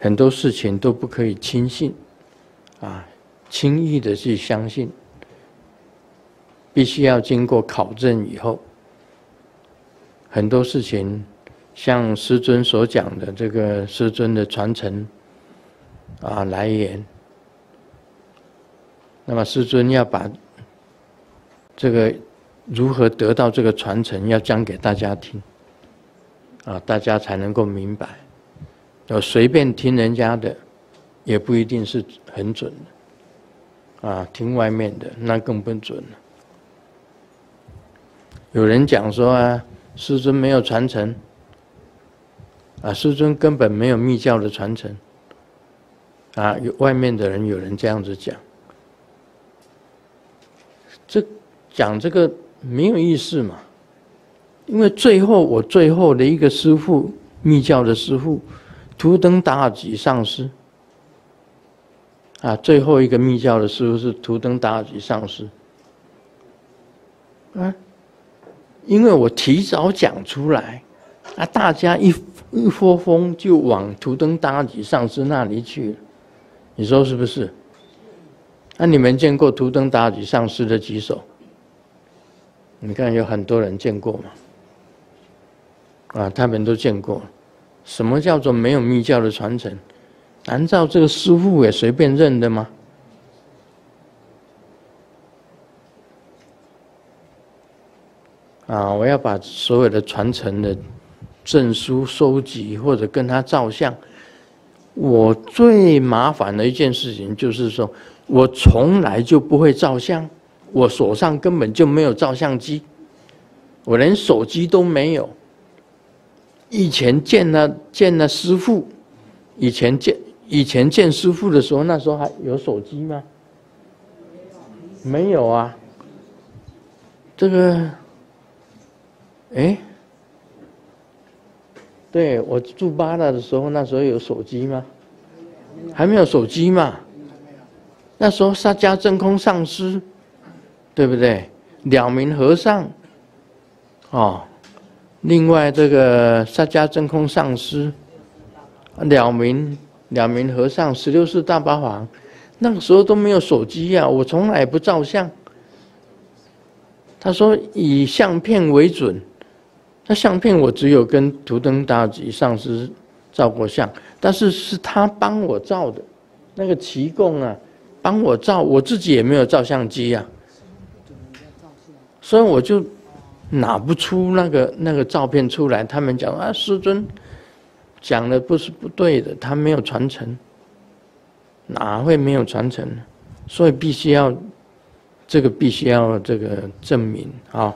很多事情都不可以轻信，啊，轻易的去相信，必须要经过考证以后，很多事情，像师尊所讲的这个师尊的传承，啊来源，那么师尊要把这个如何得到这个传承，要讲给大家听，啊，大家才能够明白。要随便听人家的，也不一定是很准的啊！听外面的那更不准了。有人讲说啊，师尊没有传承啊，师尊根本没有密教的传承啊！有外面的人有人这样子讲，这讲这个没有意思嘛？因为最后我最后的一个师父，密教的师父。图登达尔吉上师啊，最后一个密教的师傅是图登达尔吉上师啊，因为我提早讲出来，啊，大家一一窝蜂就往图登达尔吉上师那里去了，你说是不是？那你们见过图登达尔吉上师的几手？你看有很多人见过嘛，啊，他们都见过。什么叫做没有密教的传承？难道这个师傅也随便认的吗？啊！我要把所有的传承的证书收集，或者跟他照相。我最麻烦的一件事情就是说，我从来就不会照相，我手上根本就没有照相机，我连手机都没有。以前见了见了师傅，以前见以前见师傅的时候，那时候还有手机吗？没有啊，这个，哎，对我住八大的时候，那时候有手机吗？还没有手机嘛，那时候沙迦真空上师，对不对？两名和尚，哦。另外，这个沙迦真空上师，两名两名和尚，十六世大八王，那个时候都没有手机啊。我从来不照相。他说以相片为准。那相片我只有跟图登大吉上师照过相，但是是他帮我照的。那个奇供啊，帮我照，我自己也没有照相机啊。所以我就。拿不出那个那个照片出来，他们讲啊，师尊讲的不是不对的，他没有传承，哪会没有传承？所以必须要这个必须要这个证明啊。